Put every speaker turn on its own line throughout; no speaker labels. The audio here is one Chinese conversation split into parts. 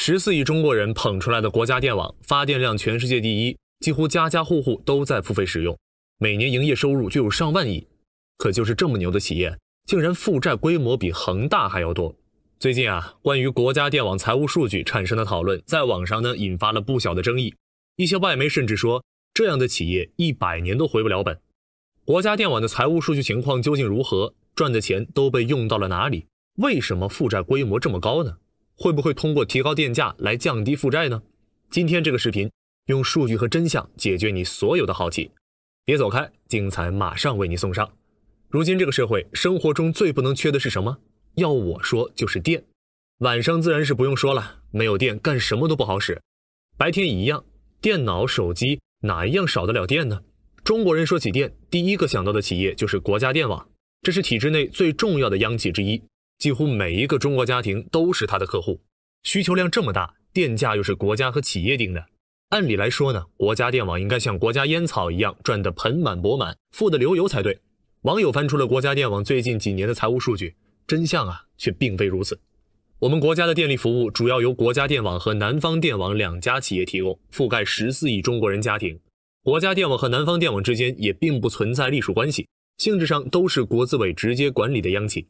十四亿中国人捧出来的国家电网，发电量全世界第一，几乎家家户户都在付费使用，每年营业收入就有上万亿。可就是这么牛的企业，竟然负债规模比恒大还要多。最近啊，关于国家电网财务数据产生的讨论，在网上呢引发了不小的争议。一些外媒甚至说，这样的企业一百年都回不了本。国家电网的财务数据情况究竟如何？赚的钱都被用到了哪里？为什么负债规模这么高呢？会不会通过提高电价来降低负债呢？今天这个视频用数据和真相解决你所有的好奇，别走开，精彩马上为你送上。如今这个社会生活中最不能缺的是什么？要我说就是电。晚上自然是不用说了，没有电干什么都不好使。白天一样，电脑、手机哪一样少得了电呢？中国人说起电，第一个想到的企业就是国家电网，这是体制内最重要的央企之一。几乎每一个中国家庭都是他的客户，需求量这么大，电价又是国家和企业定的，按理来说呢，国家电网应该像国家烟草一样赚得盆满钵满，富得流油才对。网友翻出了国家电网最近几年的财务数据，真相啊，却并非如此。我们国家的电力服务主要由国家电网和南方电网两家企业提供，覆盖十四亿中国人家庭。国家电网和南方电网之间也并不存在隶属关系，性质上都是国资委直接管理的央企。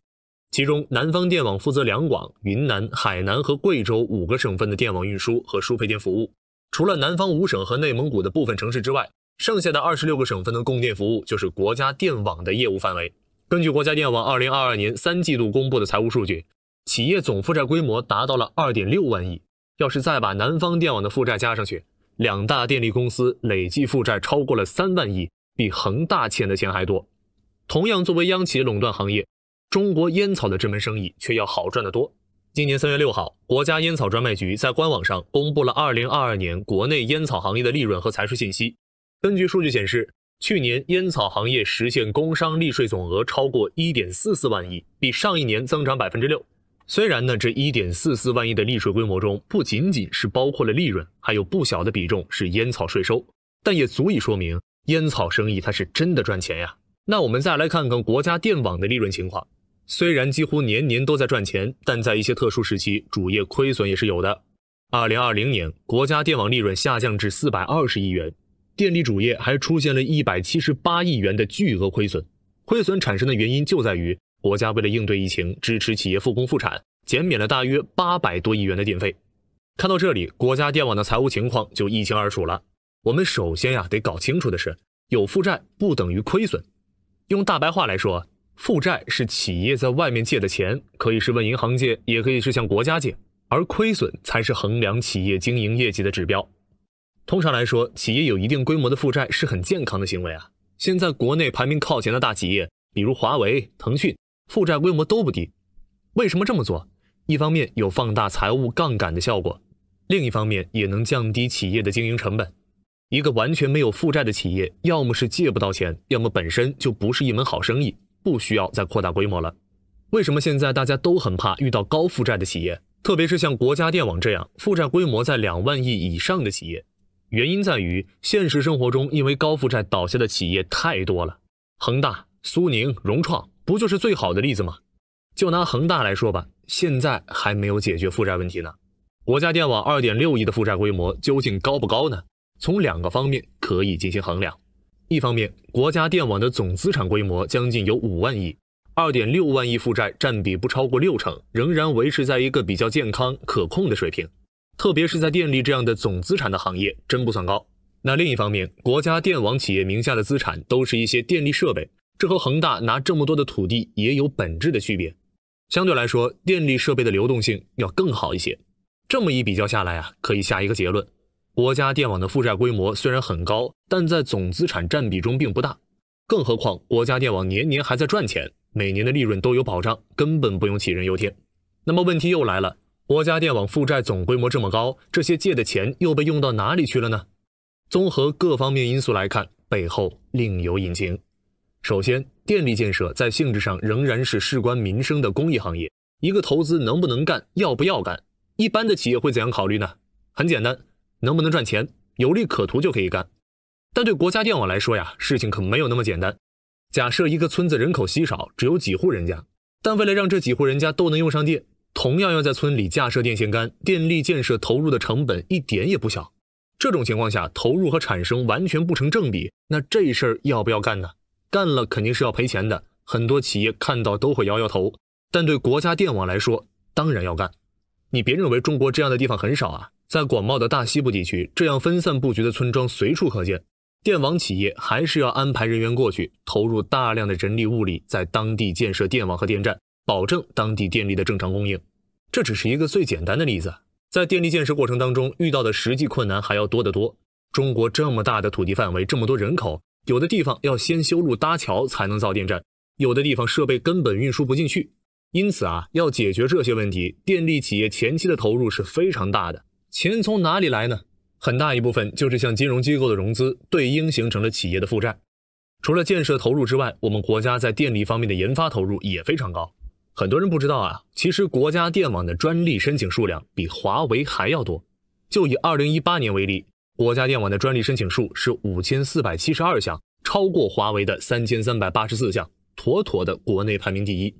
其中，南方电网负责两广、云南、海南和贵州五个省份的电网运输和输配电服务。除了南方五省和内蒙古的部分城市之外，剩下的二十六个省份的供电服务就是国家电网的业务范围。根据国家电网二零二二年三季度公布的财务数据，企业总负债规模达到了二点六万亿。要是再把南方电网的负债加上去，两大电力公司累计负债超过了三万亿，比恒大欠的钱还多。同样作为央企，垄断行业。中国烟草的这门生意却要好赚得多。今年三月六号，国家烟草专卖局在官网上公布了二零二二年国内烟草行业的利润和财税信息。根据数据显示，去年烟草行业实现工商利税总额超过一点四四万亿，比上一年增长百分之六。虽然呢，这一点四四万亿的利税规模中不仅仅是包括了利润，还有不小的比重是烟草税收，但也足以说明烟草生意它是真的赚钱呀。那我们再来看看国家电网的利润情况。虽然几乎年年都在赚钱，但在一些特殊时期，主业亏损也是有的。二零二零年，国家电网利润下降至四百二十亿元，电力主业还出现了一百七十八亿元的巨额亏损。亏损产生的原因就在于国家为了应对疫情，支持企业复工复产，减免了大约八百多亿元的电费。看到这里，国家电网的财务情况就一清二楚了。我们首先呀，得搞清楚的是，有负债不等于亏损。用大白话来说。负债是企业在外面借的钱，可以是问银行借，也可以是向国家借。而亏损才是衡量企业经营业绩的指标。通常来说，企业有一定规模的负债是很健康的行为啊。现在国内排名靠前的大企业，比如华为、腾讯，负债规模都不低。为什么这么做？一方面有放大财务杠杆的效果，另一方面也能降低企业的经营成本。一个完全没有负债的企业，要么是借不到钱，要么本身就不是一门好生意。不需要再扩大规模了。为什么现在大家都很怕遇到高负债的企业？特别是像国家电网这样负债规模在两万亿以上的企业，原因在于现实生活中因为高负债倒下的企业太多了。恒大、苏宁、融创不就是最好的例子吗？就拿恒大来说吧，现在还没有解决负债问题呢。国家电网二点六亿的负债规模究竟高不高呢？从两个方面可以进行衡量。一方面，国家电网的总资产规模将近有五万亿，二点六万亿负债占比不超过六成，仍然维持在一个比较健康、可控的水平。特别是在电力这样的总资产的行业，真不算高。那另一方面，国家电网企业名下的资产都是一些电力设备，这和恒大拿这么多的土地也有本质的区别。相对来说，电力设备的流动性要更好一些。这么一比较下来啊，可以下一个结论。国家电网的负债规模虽然很高，但在总资产占比中并不大。更何况国家电网年年还在赚钱，每年的利润都有保障，根本不用杞人忧天。那么问题又来了，国家电网负债总规模这么高，这些借的钱又被用到哪里去了呢？综合各方面因素来看，背后另有隐情。首先，电力建设在性质上仍然是事关民生的公益行业，一个投资能不能干，要不要干，一般的企业会怎样考虑呢？很简单。能不能赚钱？有利可图就可以干，但对国家电网来说呀，事情可没有那么简单。假设一个村子人口稀少，只有几户人家，但为了让这几户人家都能用上电，同样要在村里架设电线杆，电力建设投入的成本一点也不小。这种情况下，投入和产生完全不成正比，那这事儿要不要干呢？干了肯定是要赔钱的，很多企业看到都会摇摇头。但对国家电网来说，当然要干。你别认为中国这样的地方很少啊。在广袤的大西部地区，这样分散布局的村庄随处可见。电网企业还是要安排人员过去，投入大量的人力物力，在当地建设电网和电站，保证当地电力的正常供应。这只是一个最简单的例子，在电力建设过程当中遇到的实际困难还要多得多。中国这么大的土地范围，这么多人口，有的地方要先修路搭桥才能造电站，有的地方设备根本运输不进去。因此啊，要解决这些问题，电力企业前期的投入是非常大的。钱从哪里来呢？很大一部分就是向金融机构的融资，对应形成了企业的负债。除了建设投入之外，我们国家在电力方面的研发投入也非常高。很多人不知道啊，其实国家电网的专利申请数量比华为还要多。就以二零一八年为例，国家电网的专利申请数是五千四百七十二项，超过华为的三千三百八十四项，妥妥的国内排名第一。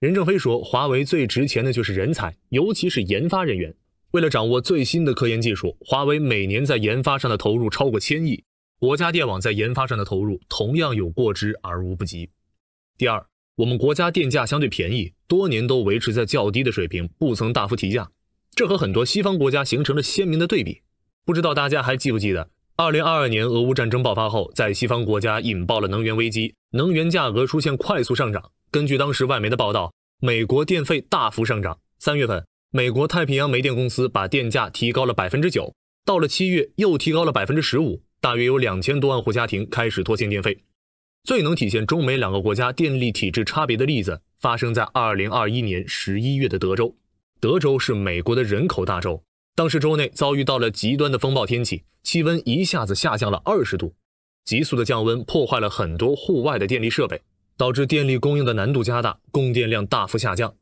任正非说，华为最值钱的就是人才，尤其是研发人员。为了掌握最新的科研技术，华为每年在研发上的投入超过千亿。国家电网在研发上的投入同样有过之而无不及。第二，我们国家电价相对便宜，多年都维持在较低的水平，不曾大幅提价，这和很多西方国家形成了鲜明的对比。不知道大家还记不记得，二零二二年俄乌战争爆发后，在西方国家引爆了能源危机，能源价格出现快速上涨。根据当时外媒的报道，美国电费大幅上涨，三月份。美国太平洋煤电公司把电价提高了百分之九，到了七月又提高了百分之十五，大约有两千多万户家庭开始拖欠电费。最能体现中美两个国家电力体制差别的例子，发生在二零二一年十一月的德州。德州是美国的人口大州，当时州内遭遇到了极端的风暴天气，气温一下子下降了二十度，急速的降温破坏了很多户外的电力设备，导致电力供应的难度加大，供电量大幅下降。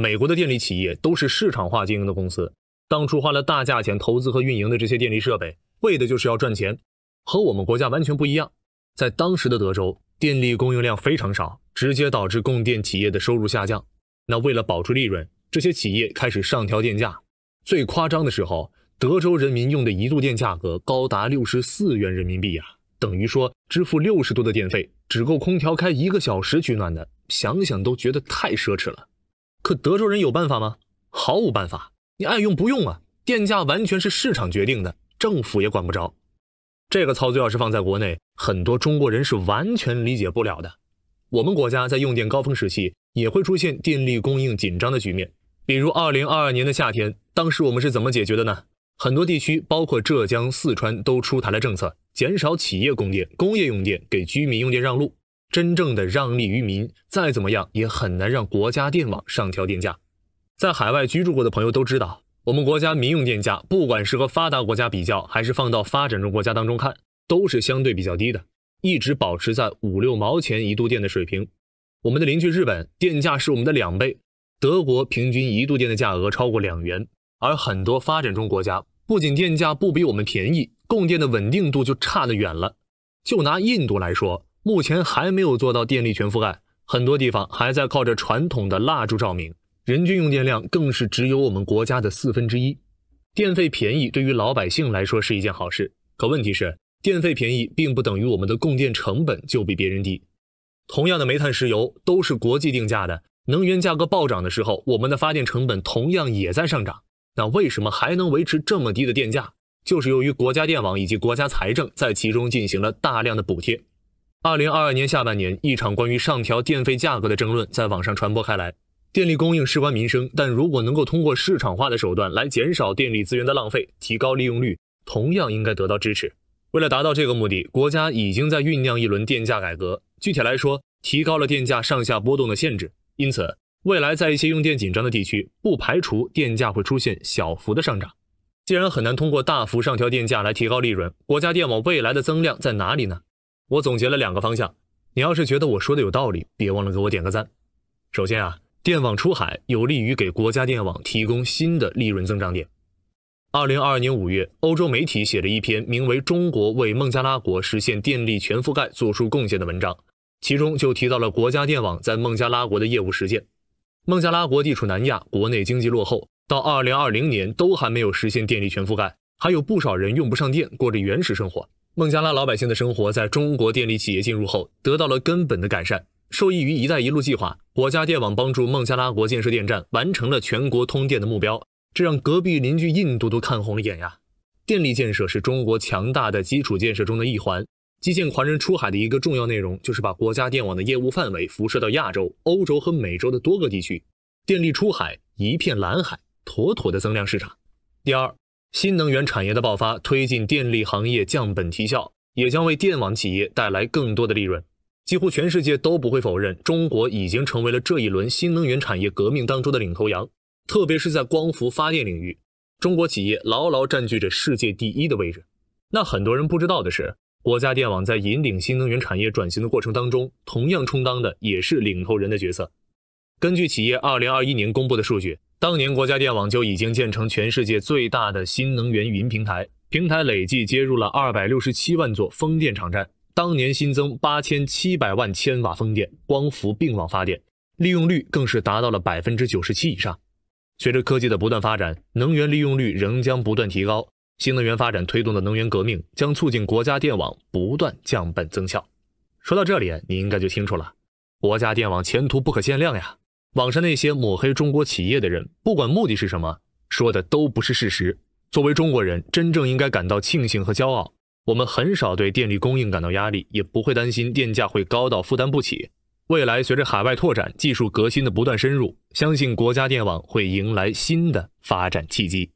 美国的电力企业都是市场化经营的公司，当初花了大价钱投资和运营的这些电力设备，为的就是要赚钱，和我们国家完全不一样。在当时的德州，电力供应量非常少，直接导致供电企业的收入下降。那为了保住利润，这些企业开始上调电价。最夸张的时候，德州人民用的一度电价格高达六十四元人民币呀，等于说支付六十度的电费，只够空调开一个小时取暖的，想想都觉得太奢侈了。可德州人有办法吗？毫无办法，你爱用不用啊！电价完全是市场决定的，政府也管不着。这个操作要是放在国内，很多中国人是完全理解不了的。我们国家在用电高峰时期也会出现电力供应紧张的局面，比如二零二二年的夏天，当时我们是怎么解决的呢？很多地区，包括浙江、四川，都出台了政策，减少企业供电、工业用电，给居民用电让路。真正的让利于民，再怎么样也很难让国家电网上调电价。在海外居住过的朋友都知道，我们国家民用电价，不管是和发达国家比较，还是放到发展中国家当中看，都是相对比较低的，一直保持在五六毛钱一度电的水平。我们的邻居日本电价是我们的两倍，德国平均一度电的价格超过两元，而很多发展中国家不仅电价不比我们便宜，供电的稳定度就差得远了。就拿印度来说。目前还没有做到电力全覆盖，很多地方还在靠着传统的蜡烛照明，人均用电量更是只有我们国家的四分之一。电费便宜对于老百姓来说是一件好事，可问题是电费便宜并不等于我们的供电成本就比别人低。同样的煤炭、石油都是国际定价的，能源价格暴涨的时候，我们的发电成本同样也在上涨。那为什么还能维持这么低的电价？就是由于国家电网以及国家财政在其中进行了大量的补贴。二零二二年下半年，一场关于上调电费价格的争论在网上传播开来。电力供应事关民生，但如果能够通过市场化的手段来减少电力资源的浪费，提高利用率，同样应该得到支持。为了达到这个目的，国家已经在酝酿一轮电价改革。具体来说，提高了电价上下波动的限制，因此未来在一些用电紧张的地区，不排除电价会出现小幅的上涨。既然很难通过大幅上调电价来提高利润，国家电网未来的增量在哪里呢？我总结了两个方向，你要是觉得我说的有道理，别忘了给我点个赞。首先啊，电网出海有利于给国家电网提供新的利润增长点。二零二二年五月，欧洲媒体写了一篇名为《中国为孟加拉国实现电力全覆盖做出贡献》的文章，其中就提到了国家电网在孟加拉国的业务实践。孟加拉国地处南亚，国内经济落后，到二零二零年都还没有实现电力全覆盖，还有不少人用不上电，过着原始生活。孟加拉老百姓的生活在中国电力企业进入后得到了根本的改善，受益于“一带一路”计划，国家电网帮助孟加拉国建设电站，完成了全国通电的目标，这让隔壁邻居印度都看红了眼呀！电力建设是中国强大的基础建设中的一环，基建狂人出海的一个重要内容就是把国家电网的业务范围辐射到亚洲、欧洲和美洲的多个地区，电力出海一片蓝海，妥妥的增量市场。第二。新能源产业的爆发，推进电力行业降本提效，也将为电网企业带来更多的利润。几乎全世界都不会否认，中国已经成为了这一轮新能源产业革命当中的领头羊，特别是在光伏发电领域，中国企业牢牢占据着世界第一的位置。那很多人不知道的是，国家电网在引领新能源产业转型的过程当中，同样充当的也是领头人的角色。根据企业二零二一年公布的数据。当年，国家电网就已经建成全世界最大的新能源云平台，平台累计接入了二百六十七万座风电场站，当年新增八千七百万千瓦风电、光伏并网发电，利用率更是达到了百分之九十七以上。随着科技的不断发展，能源利用率仍将不断提高。新能源发展推动的能源革命将促进国家电网不断降本增效。说到这里，你应该就清楚了，国家电网前途不可限量呀！网上那些抹黑中国企业的人，不管目的是什么，说的都不是事实。作为中国人，真正应该感到庆幸和骄傲。我们很少对电力供应感到压力，也不会担心电价会高到负担不起。未来随着海外拓展、技术革新的不断深入，相信国家电网会迎来新的发展契机。